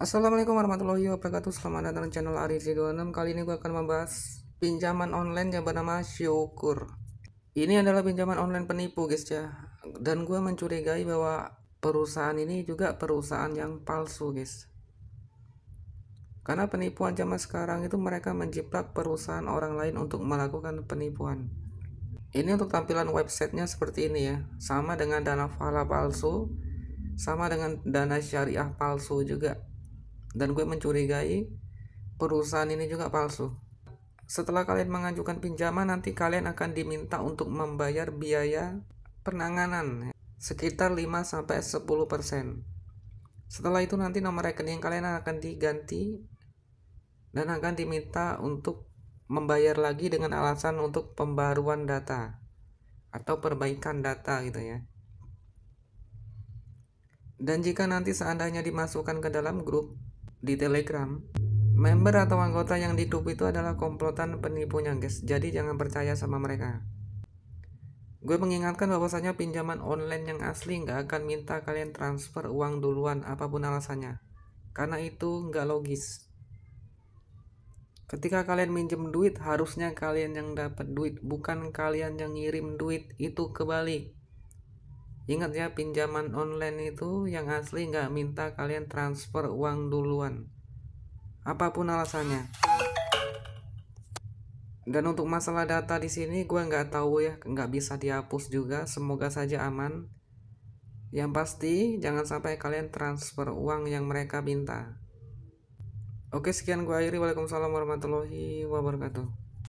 Assalamualaikum warahmatullahi wabarakatuh Selamat datang di channel Ari 26 Kali ini gue akan membahas pinjaman online yang bernama Syukur Ini adalah pinjaman online penipu guys ya Dan gue mencurigai bahwa perusahaan ini juga perusahaan yang palsu guys Karena penipuan zaman sekarang itu mereka menjiplak perusahaan orang lain untuk melakukan penipuan Ini untuk tampilan websitenya seperti ini ya Sama dengan dana fala palsu sama dengan dana syariah palsu juga dan gue mencurigai perusahaan ini juga palsu. Setelah kalian mengajukan pinjaman, nanti kalian akan diminta untuk membayar biaya penanganan sekitar 5-10%. Setelah itu nanti nomor rekening kalian akan diganti dan akan diminta untuk membayar lagi dengan alasan untuk pembaruan data atau perbaikan data gitu ya. Dan jika nanti seandainya dimasukkan ke dalam grup di Telegram, member atau anggota yang di itu adalah komplotan penipunya, guys. Jadi jangan percaya sama mereka. Gue mengingatkan bahwasanya pinjaman online yang asli nggak akan minta kalian transfer uang duluan apapun alasannya. Karena itu nggak logis. Ketika kalian minjem duit, harusnya kalian yang dapat duit, bukan kalian yang ngirim duit itu kebalik. Ingat ya pinjaman online itu yang asli nggak minta kalian transfer uang duluan. Apapun alasannya. Dan untuk masalah data di sini gue nggak tahu ya nggak bisa dihapus juga. Semoga saja aman. Yang pasti jangan sampai kalian transfer uang yang mereka minta. Oke sekian gue akhiri. Waalaikumsalam warahmatullahi wabarakatuh.